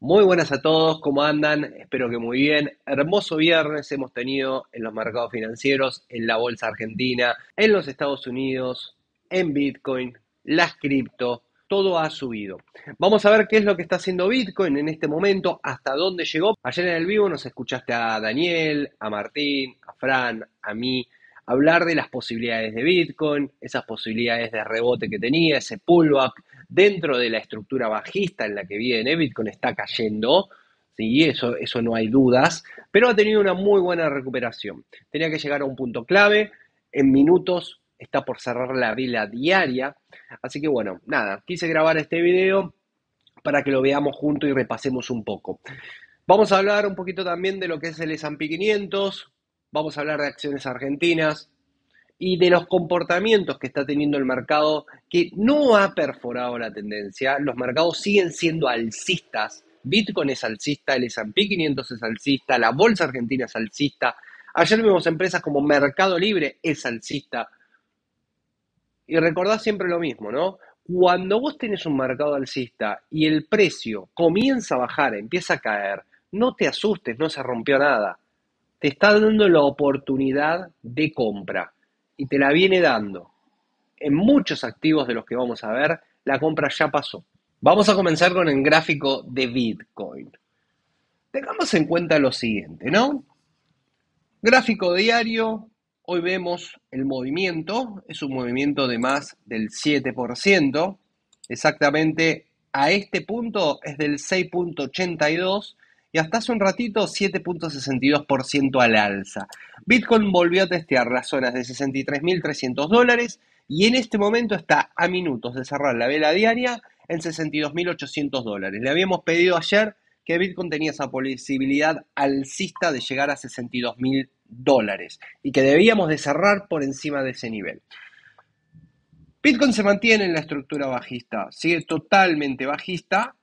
Muy buenas a todos, ¿cómo andan? Espero que muy bien. Hermoso viernes hemos tenido en los mercados financieros, en la bolsa argentina, en los Estados Unidos, en Bitcoin, las cripto, todo ha subido. Vamos a ver qué es lo que está haciendo Bitcoin en este momento, hasta dónde llegó. Ayer en el vivo nos escuchaste a Daniel, a Martín, a Fran, a mí, hablar de las posibilidades de Bitcoin, esas posibilidades de rebote que tenía, ese pullback dentro de la estructura bajista en la que viene, Bitcoin está cayendo, eso, eso no hay dudas, pero ha tenido una muy buena recuperación. Tenía que llegar a un punto clave, en minutos está por cerrar la vela diaria, así que bueno, nada, quise grabar este video para que lo veamos juntos y repasemos un poco. Vamos a hablar un poquito también de lo que es el S&P 500, vamos a hablar de acciones argentinas, y de los comportamientos que está teniendo el mercado, que no ha perforado la tendencia, los mercados siguen siendo alcistas, Bitcoin es alcista, el S&P 500 es alcista, la bolsa argentina es alcista, ayer vimos empresas como Mercado Libre es alcista, y recordad siempre lo mismo, ¿no? Cuando vos tenés un mercado alcista y el precio comienza a bajar, empieza a caer, no te asustes, no se rompió nada. Te está dando la oportunidad de compra y te la viene dando. En muchos activos de los que vamos a ver, la compra ya pasó. Vamos a comenzar con el gráfico de Bitcoin. Tengamos en cuenta lo siguiente, ¿no? Gráfico diario, hoy vemos el movimiento, es un movimiento de más del 7%, exactamente a este punto es del 6.82 y hasta hace un ratito 7.62% al alza. Bitcoin volvió a testear las zonas de 63.300 dólares y en este momento está a minutos de cerrar la vela diaria en 62.800 dólares. Le habíamos pedido ayer que Bitcoin tenía esa posibilidad alcista de llegar a 62.000 dólares y que debíamos de cerrar por encima de ese nivel. Bitcoin se mantiene en la estructura bajista, sigue totalmente bajista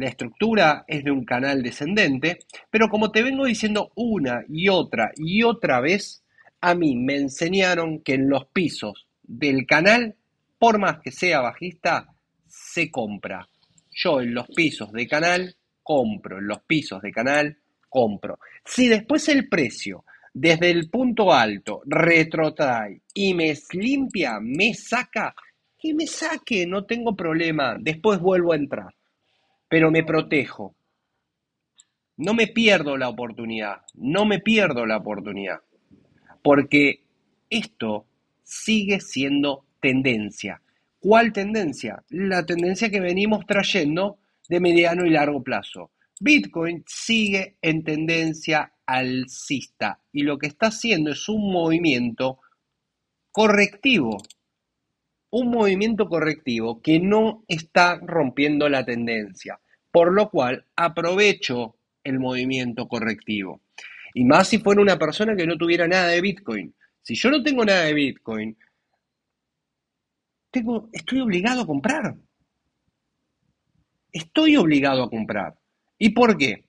la estructura es de un canal descendente, pero como te vengo diciendo una y otra y otra vez, a mí me enseñaron que en los pisos del canal, por más que sea bajista, se compra. Yo en los pisos de canal compro, en los pisos de canal compro. Si después el precio desde el punto alto retrotrae y me limpia, me saca, que me saque, no tengo problema, después vuelvo a entrar pero me protejo. No me pierdo la oportunidad, no me pierdo la oportunidad, porque esto sigue siendo tendencia. ¿Cuál tendencia? La tendencia que venimos trayendo de mediano y largo plazo. Bitcoin sigue en tendencia alcista y lo que está haciendo es un movimiento correctivo un movimiento correctivo que no está rompiendo la tendencia, por lo cual aprovecho el movimiento correctivo. Y más si fuera una persona que no tuviera nada de Bitcoin. Si yo no tengo nada de Bitcoin, tengo, estoy obligado a comprar. Estoy obligado a comprar. ¿Y por qué?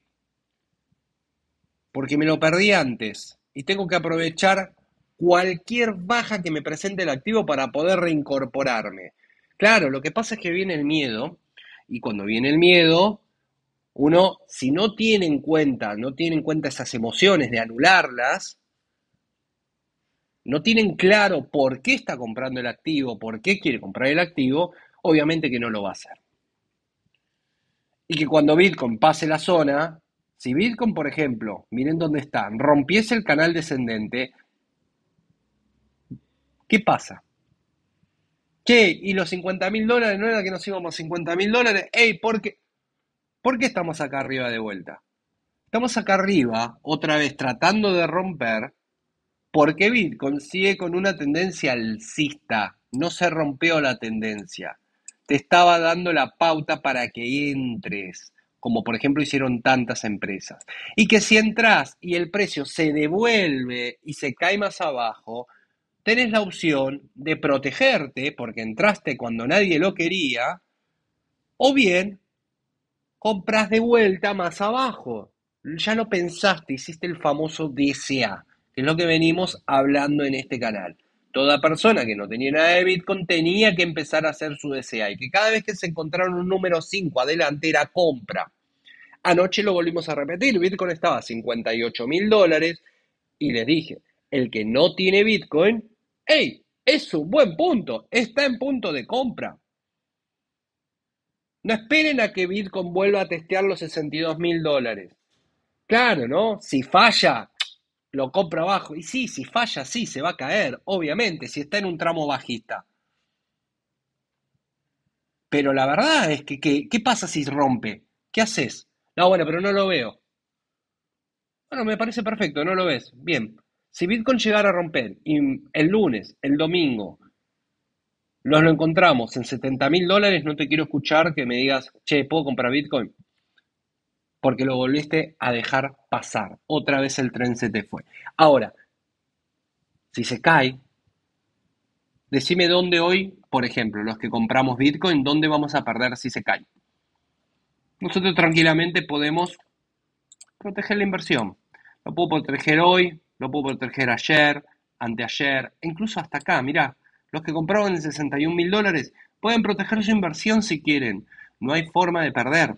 Porque me lo perdí antes y tengo que aprovechar cualquier baja que me presente el activo para poder reincorporarme. Claro, lo que pasa es que viene el miedo y cuando viene el miedo, uno, si no tiene en cuenta, no tiene en cuenta esas emociones de anularlas, no tienen claro por qué está comprando el activo, por qué quiere comprar el activo, obviamente que no lo va a hacer. Y que cuando Bitcoin pase la zona, si Bitcoin, por ejemplo, miren dónde está, rompiese el canal descendente, ¿Qué pasa? ¿Qué? y los 50 mil dólares, no era que nos íbamos 50 mil dólares. Ey, ¿por qué? ¿por qué estamos acá arriba de vuelta? Estamos acá arriba, otra vez tratando de romper, porque Bitcoin sigue con una tendencia alcista. No se rompió la tendencia. Te estaba dando la pauta para que entres, como por ejemplo hicieron tantas empresas. Y que si entras y el precio se devuelve y se cae más abajo, tenés la opción de protegerte porque entraste cuando nadie lo quería, o bien compras de vuelta más abajo. Ya no pensaste, hiciste el famoso DCA, que es lo que venimos hablando en este canal. Toda persona que no tenía nada de Bitcoin tenía que empezar a hacer su DCA y que cada vez que se encontraron un número 5 adelante era compra. Anoche lo volvimos a repetir, Bitcoin estaba a 58 mil dólares y les dije, el que no tiene Bitcoin ¡Ey! es un buen punto, está en punto de compra. No esperen a que Bitcoin vuelva a testear los 62 mil dólares. Claro, ¿no? Si falla, lo compra abajo. Y sí, si falla, sí, se va a caer, obviamente, si está en un tramo bajista. Pero la verdad es que, que ¿qué pasa si rompe? ¿Qué haces? No, bueno, pero no lo veo. Bueno, me parece perfecto, no lo ves. Bien. Si Bitcoin llegara a romper el lunes, el domingo, nos lo encontramos en 70 mil dólares, no te quiero escuchar que me digas, che, ¿puedo comprar Bitcoin? Porque lo volviste a dejar pasar. Otra vez el tren se te fue. Ahora, si se cae, decime dónde hoy, por ejemplo, los que compramos Bitcoin, dónde vamos a perder si se cae. Nosotros tranquilamente podemos proteger la inversión. Lo puedo proteger hoy, lo puedo proteger ayer, anteayer, incluso hasta acá, mirá, los que compraban en 61 mil dólares pueden proteger su inversión si quieren, no hay forma de perder.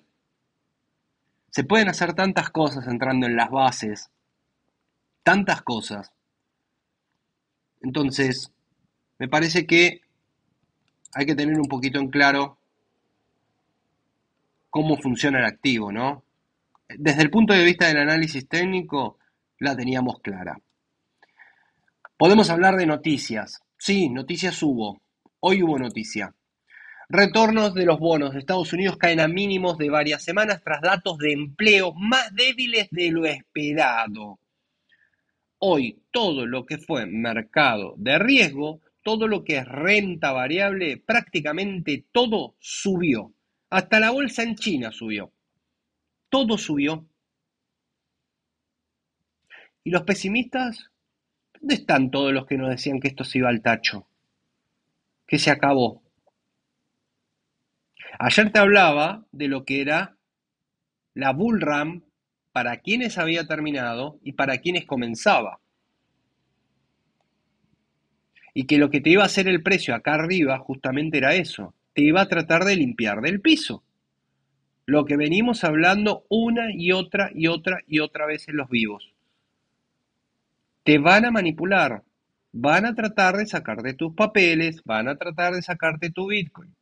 Se pueden hacer tantas cosas entrando en las bases, tantas cosas. Entonces, me parece que hay que tener un poquito en claro cómo funciona el activo, ¿no? Desde el punto de vista del análisis técnico, la teníamos clara. Podemos hablar de noticias. Sí, noticias hubo. Hoy hubo noticia. Retornos de los bonos de Estados Unidos caen a mínimos de varias semanas tras datos de empleo más débiles de lo esperado. Hoy todo lo que fue mercado de riesgo, todo lo que es renta variable, prácticamente todo subió. Hasta la bolsa en China subió. Todo subió. ¿Y los pesimistas? ¿Dónde están todos los que nos decían que esto se iba al tacho? Que se acabó. Ayer te hablaba de lo que era la bull run para quienes había terminado y para quienes comenzaba. Y que lo que te iba a hacer el precio acá arriba justamente era eso. Te iba a tratar de limpiar del piso. Lo que venimos hablando una y otra y otra y otra vez en los vivos te van a manipular, van a tratar de sacarte tus papeles, van a tratar de sacarte tu Bitcoin.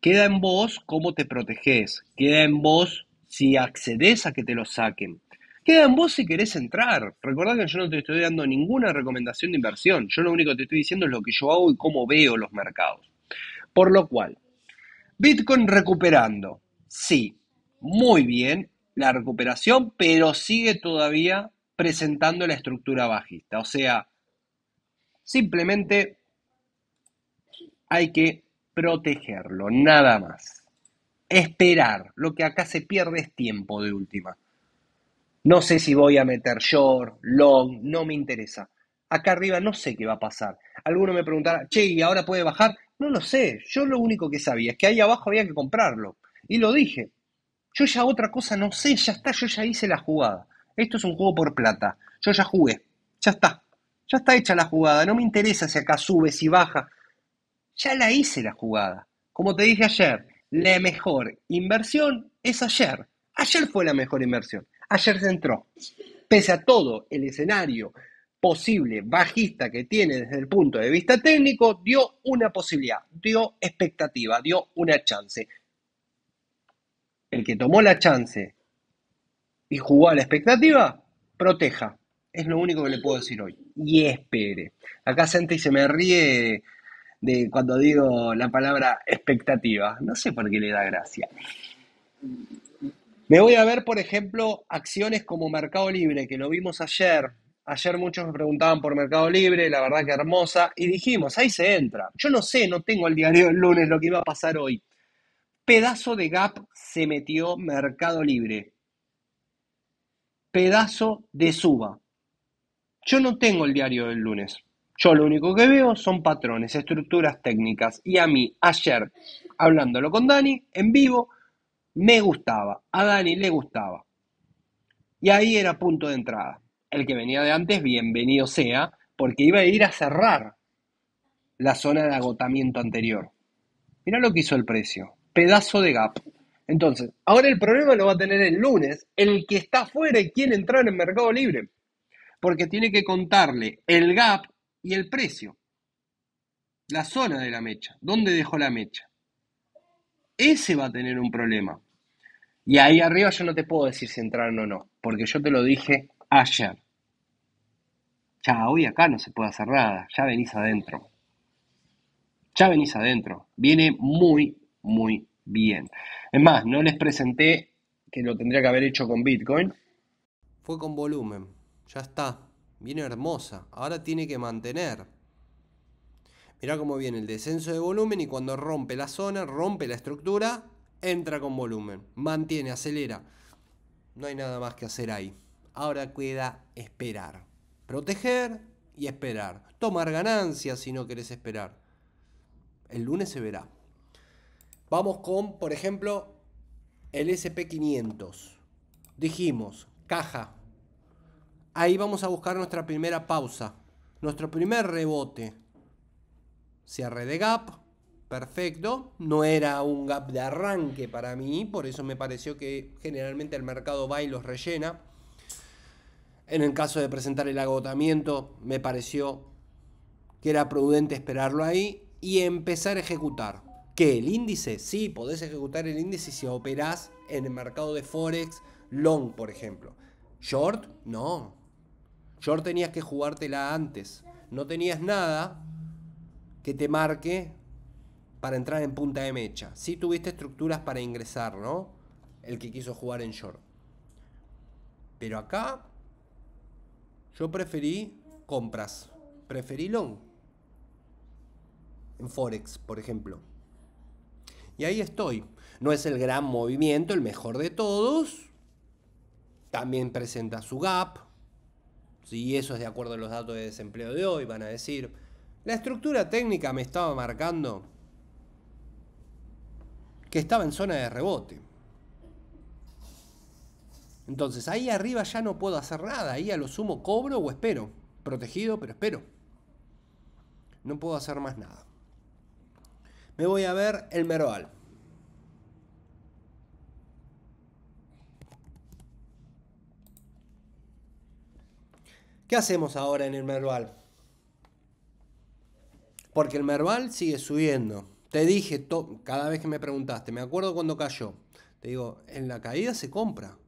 Queda en vos cómo te proteges, queda en vos si accedes a que te lo saquen. Queda en vos si querés entrar. Recordad que yo no te estoy dando ninguna recomendación de inversión. Yo lo único que te estoy diciendo es lo que yo hago y cómo veo los mercados. Por lo cual, Bitcoin recuperando. Sí, muy bien la recuperación, pero sigue todavía presentando la estructura bajista. O sea, simplemente hay que protegerlo, nada más. Esperar. Lo que acá se pierde es tiempo de última. No sé si voy a meter short, long, no me interesa. Acá arriba no sé qué va a pasar. Alguno me preguntará, che, ¿y ahora puede bajar? No lo sé. Yo lo único que sabía es que ahí abajo había que comprarlo. Y lo dije. Yo ya otra cosa no sé, ya está, yo ya hice la jugada. Esto es un juego por plata. Yo ya jugué. Ya está. Ya está hecha la jugada. No me interesa si acá sube, si baja. Ya la hice la jugada. Como te dije ayer, la mejor inversión es ayer. Ayer fue la mejor inversión. Ayer se entró. Pese a todo el escenario posible bajista que tiene desde el punto de vista técnico, dio una posibilidad, dio expectativa, dio una chance. El que tomó la chance y jugó a la expectativa, proteja. Es lo único que le puedo decir hoy. Y espere. Acá y se me ríe de cuando digo la palabra expectativa. No sé por qué le da gracia. Me voy a ver, por ejemplo, acciones como Mercado Libre, que lo vimos ayer. Ayer muchos me preguntaban por Mercado Libre, la verdad que hermosa, y dijimos, ahí se entra. Yo no sé, no tengo el diario el lunes lo que iba a pasar hoy. Pedazo de gap se metió Mercado Libre pedazo de suba. Yo no tengo el diario del lunes. Yo lo único que veo son patrones, estructuras técnicas. Y a mí, ayer, hablándolo con Dani, en vivo, me gustaba. A Dani le gustaba. Y ahí era punto de entrada. El que venía de antes, bienvenido sea, porque iba a ir a cerrar la zona de agotamiento anterior. Mirá lo que hizo el precio. Pedazo de gap. Entonces, ahora el problema lo va a tener el lunes el que está fuera y quiere entrar en Mercado Libre, porque tiene que contarle el gap y el precio, la zona de la mecha, dónde dejó la mecha. Ese va a tener un problema. Y ahí arriba yo no te puedo decir si entraron o no, porque yo te lo dije ayer. Ya hoy acá no se puede hacer nada, ya venís adentro. Ya venís adentro. Viene muy, muy bien. Es más, no les presenté que lo tendría que haber hecho con Bitcoin. Fue con volumen, ya está. Viene hermosa, ahora tiene que mantener. Mirá cómo viene el descenso de volumen y cuando rompe la zona, rompe la estructura, entra con volumen, mantiene, acelera. No hay nada más que hacer ahí. Ahora queda esperar. Proteger y esperar. Tomar ganancias si no querés esperar. El lunes se verá. Vamos con, por ejemplo, el SP500. Dijimos, caja. Ahí vamos a buscar nuestra primera pausa, nuestro primer rebote. Cierre de gap, perfecto. No era un gap de arranque para mí, por eso me pareció que generalmente el mercado va y los rellena. En el caso de presentar el agotamiento, me pareció que era prudente esperarlo ahí y empezar a ejecutar que el índice, sí, podés ejecutar el índice si operás en el mercado de Forex, long, por ejemplo. Short, no. Short tenías que jugártela antes. No tenías nada que te marque para entrar en punta de mecha. si tuviste estructuras para ingresar, ¿no? El que quiso jugar en short. Pero acá yo preferí compras. Preferí long. En Forex, por ejemplo. Y ahí estoy. No es el gran movimiento, el mejor de todos. También presenta su gap. Si eso es de acuerdo a los datos de desempleo de hoy, van a decir, la estructura técnica me estaba marcando que estaba en zona de rebote. Entonces ahí arriba ya no puedo hacer nada, ahí a lo sumo cobro o espero. Protegido, pero espero. No puedo hacer más nada. Me voy a ver el MERVAL ¿Qué hacemos ahora en el Merval? Porque el Merval sigue subiendo. Te dije, cada vez que me preguntaste, me acuerdo cuando cayó. Te digo, en la caída se compra.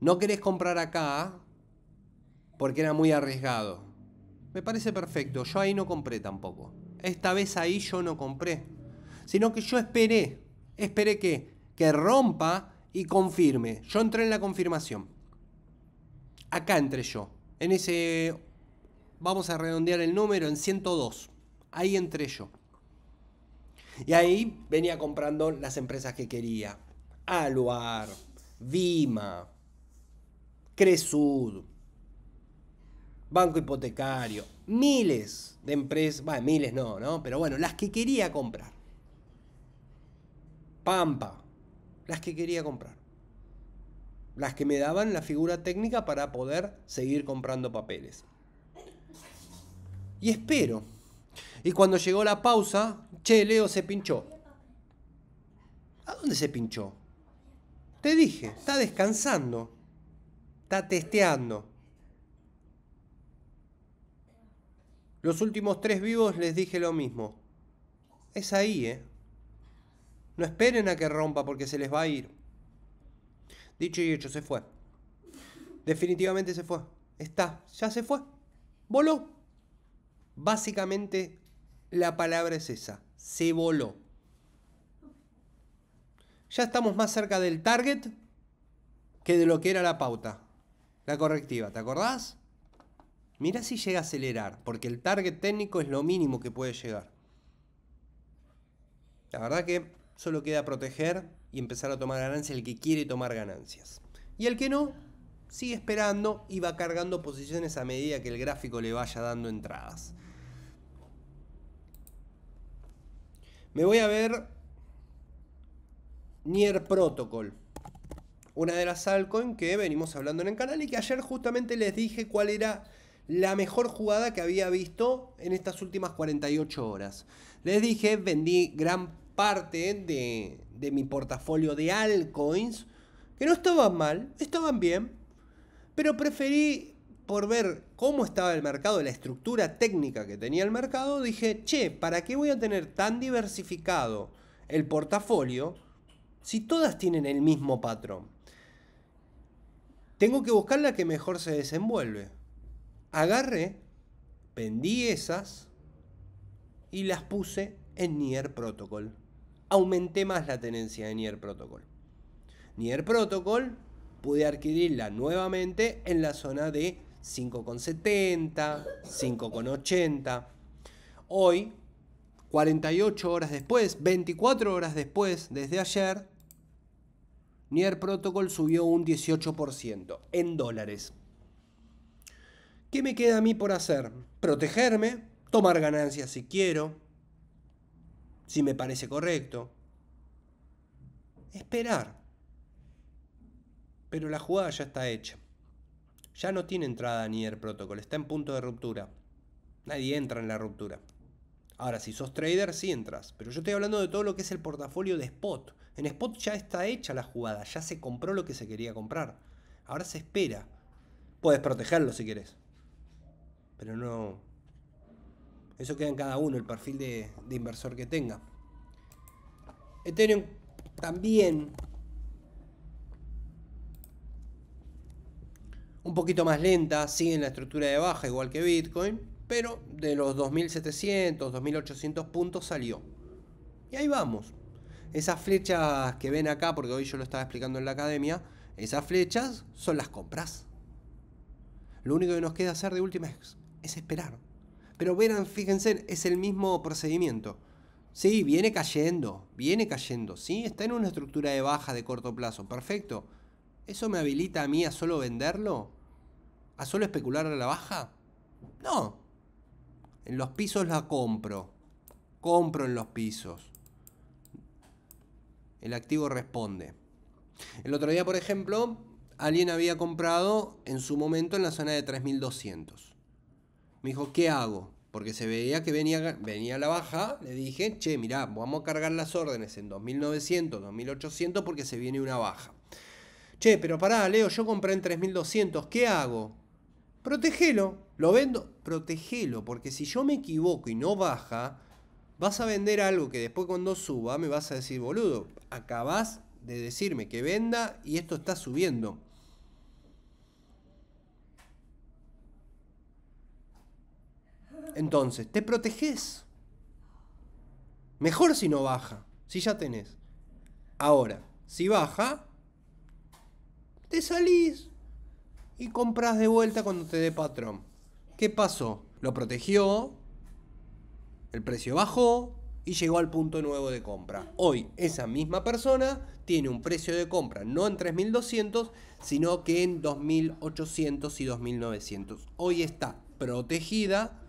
No querés comprar acá porque era muy arriesgado. Me parece perfecto. Yo ahí no compré tampoco esta vez ahí yo no compré, sino que yo esperé, esperé que, que rompa y confirme. Yo entré en la confirmación. Acá entré yo, en ese, vamos a redondear el número, en 102. Ahí entré yo. Y ahí venía comprando las empresas que quería. Aluar, Vima, Cresud, Banco Hipotecario, miles de empresas, bueno, miles no, ¿no? Pero bueno, las que quería comprar. Pampa, las que quería comprar. Las que me daban la figura técnica para poder seguir comprando papeles. Y espero. Y cuando llegó la pausa, che, Leo se pinchó. ¿A dónde se pinchó? Te dije, está descansando. Está testeando. Los últimos tres vivos les dije lo mismo. Es ahí, ¿eh? No esperen a que rompa porque se les va a ir. Dicho y hecho, se fue. Definitivamente se fue. Está, ya se fue. Voló. Básicamente la palabra es esa. Se voló. Ya estamos más cerca del target que de lo que era la pauta. La correctiva, ¿te acordás? Mira si llega a acelerar, porque el target técnico es lo mínimo que puede llegar. La verdad que solo queda proteger y empezar a tomar ganancias el que quiere tomar ganancias. Y el que no, sigue esperando y va cargando posiciones a medida que el gráfico le vaya dando entradas. Me voy a ver Nier Protocol. Una de las altcoins que venimos hablando en el canal y que ayer justamente les dije cuál era la mejor jugada que había visto en estas últimas 48 horas. Les dije, vendí gran parte de, mi portafolio de altcoins, que no estaban mal, estaban bien, pero preferí por ver cómo estaba el mercado, la estructura técnica que tenía el mercado, dije, che, ¿para qué voy a tener tan diversificado el portafolio si todas tienen el mismo patrón? Tengo que buscar la que mejor se desenvuelve. Agarré, vendí esas y las puse en Nier Protocol. Aumenté más la tenencia de Nier Protocol. Nier Protocol pude adquirirla nuevamente en la zona de 5,70, 5,80. Hoy, 48 horas después, 24 horas después, desde ayer, Nier Protocol subió un 18% en dólares. ¿Qué me queda a mí por hacer? Protegerme, tomar ganancias si quiero, si me parece correcto. Esperar. Pero la jugada ya está hecha. Ya no tiene entrada ni el protocolo, está en punto de ruptura. Nadie entra en la ruptura. Ahora, si sos trader, sí entras. Pero yo estoy hablando de todo lo que es el portafolio de spot. En spot ya está hecha la jugada, ya se compró lo que se quería comprar. Ahora se espera. Puedes protegerlo si quieres. Pero no... Eso queda en cada uno, el perfil de, inversor que tenga. Ethereum también un poquito más lenta, sigue en la estructura de baja igual que Bitcoin, pero de los 2.700, 2.800 puntos salió. Y ahí vamos. Esas flechas que ven acá, porque hoy yo lo estaba explicando en la academia, esas flechas son las compras. Lo único que nos queda hacer de última es es esperar. Pero verán, fíjense, es el mismo procedimiento. Sí, viene cayendo, viene cayendo, sí, está en una estructura de baja de corto plazo, perfecto. ¿Eso me habilita a mí a solo venderlo? ¿A solo especular a la baja? No. En los pisos la compro. Compro en los pisos. El activo responde. El otro día, por ejemplo, alguien había comprado en su momento en la zona de 3200. Me dijo, ¿qué hago? Porque se veía que venía, venía la baja, le dije, che, mirá, vamos a cargar las órdenes en 2900, 2800 porque se viene una baja. Che, pero pará, Leo, yo compré en 3200, ¿qué hago? Protegelo, lo vendo, protegelo, porque si yo me equivoco y no baja, vas a vender algo que después cuando suba me vas a decir, boludo, acabás de decirme que venda y esto está subiendo. entonces, te proteges. Mejor si no baja, si ya tenés. Ahora, si baja, te salís y compras de vuelta cuando te dé patrón. ¿Qué pasó? Lo protegió, el precio bajó y llegó al punto nuevo de compra. Hoy esa misma persona tiene un precio de compra no en 3.200, sino que en 2.800 y 2.900. Hoy está protegida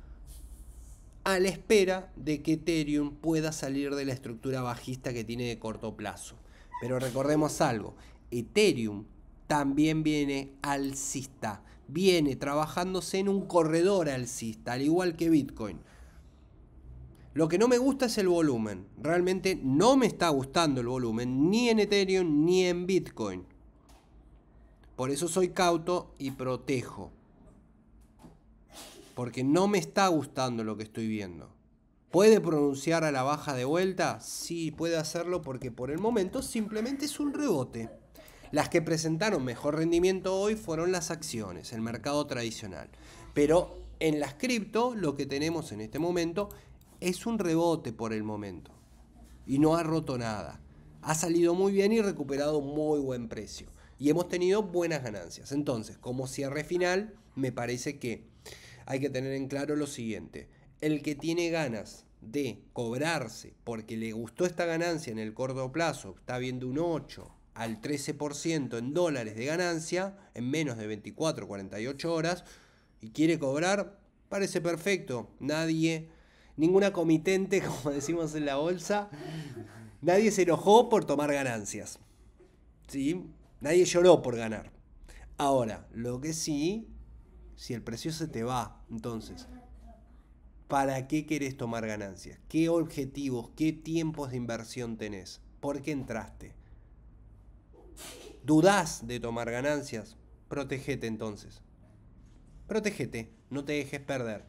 a la espera de que Ethereum pueda salir de la estructura bajista que tiene de corto plazo. Pero recordemos algo, Ethereum también viene alcista, viene trabajándose en un corredor alcista, al igual que Bitcoin. Lo que no me gusta es el volumen, realmente no me está gustando el volumen, ni en Ethereum ni en Bitcoin. Por eso soy cauto y protejo porque no me está gustando lo que estoy viendo. ¿Puede pronunciar a la baja de vuelta? Sí, puede hacerlo porque por el momento simplemente es un rebote. Las que presentaron mejor rendimiento hoy fueron las acciones, el mercado tradicional. Pero en las cripto lo que tenemos en este momento es un rebote por el momento. Y no ha roto nada. Ha salido muy bien y recuperado muy buen precio. Y hemos tenido buenas ganancias. Entonces, como cierre final, me parece que hay que tener en claro lo siguiente. El que tiene ganas de cobrarse porque le gustó esta ganancia en el corto plazo, está viendo un 8 al 13% en dólares de ganancia en menos de 24, 48 horas y quiere cobrar, parece perfecto. Nadie, ninguna comitente, como decimos en la bolsa, nadie se enojó por tomar ganancias. ¿Sí? Nadie lloró por ganar. Ahora, lo que sí si el precio se te va, entonces, ¿para qué querés tomar ganancias? ¿Qué objetivos, qué tiempos de inversión tenés? ¿Por qué entraste? ¿Dudás de tomar ganancias? Protégete entonces. Protégete, no te dejes perder.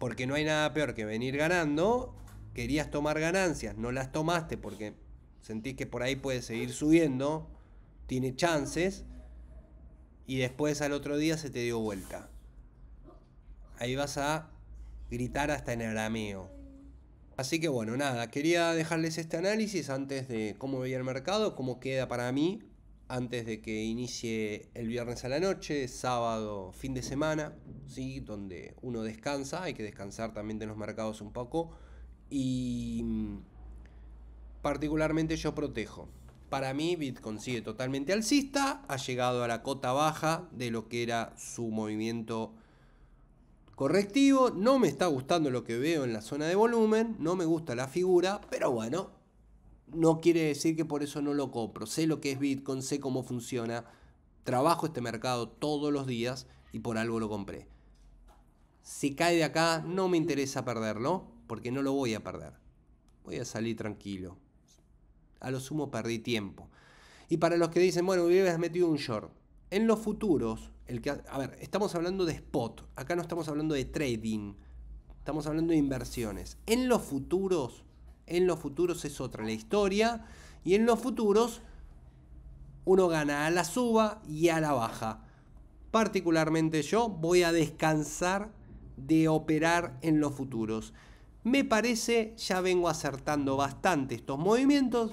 Porque no hay nada peor que venir ganando. Querías tomar ganancias, no las tomaste porque sentís que por ahí puede seguir subiendo, tiene chances y después al otro día se te dio vuelta. Ahí vas a gritar hasta en arameo. Así que bueno, nada, quería dejarles este análisis antes de cómo veía el mercado, cómo queda para mí, antes de que inicie el viernes a la noche, sábado, fin de semana, ¿sí? donde uno descansa, hay que descansar también de los mercados un poco, y mm, particularmente yo protejo. Para mí Bitcoin sigue totalmente alcista, ha llegado a la cota baja de lo que era su movimiento correctivo. No me está gustando lo que veo en la zona de volumen, no me gusta la figura, pero bueno, no quiere decir que por eso no lo compro. Sé lo que es Bitcoin, sé cómo funciona, trabajo este mercado todos los días y por algo lo compré. Si cae de acá, no me interesa perderlo, porque no lo voy a perder. Voy a salir tranquilo a lo sumo perdí tiempo. Y para los que dicen, bueno, hubieras metido un short. En los futuros, el que, a ver, estamos hablando de spot, acá no estamos hablando de trading, estamos hablando de inversiones. En los futuros, en los futuros es otra la historia, y en los futuros uno gana a la suba y a la baja. Particularmente yo voy a descansar de operar en los futuros. Me parece, ya vengo acertando bastante estos movimientos,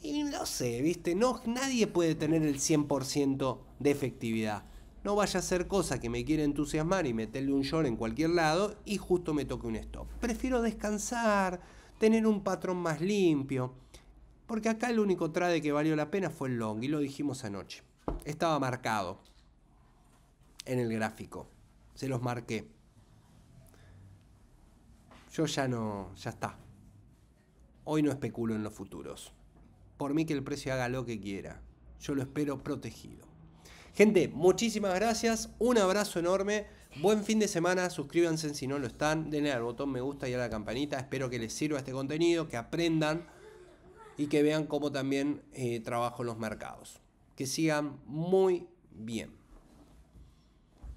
y no sé, viste, no, nadie puede tener el 100% de efectividad. No vaya a ser cosa que me quiera entusiasmar y meterle un short en cualquier lado y justo me toque un stop. Prefiero descansar, tener un patrón más limpio. Porque acá el único trade que valió la pena fue el long y lo dijimos anoche. Estaba marcado en el gráfico. Se los marqué. Yo ya no, ya está. Hoy no especulo en los futuros por mí que el precio haga lo que quiera. Yo lo espero protegido. Gente, muchísimas gracias. Un abrazo enorme. Buen fin de semana. Suscríbanse si no lo están. Denle al botón me gusta y a la campanita. Espero que les sirva este contenido, que aprendan y que vean cómo también eh, trabajo en los mercados. Que sigan muy bien.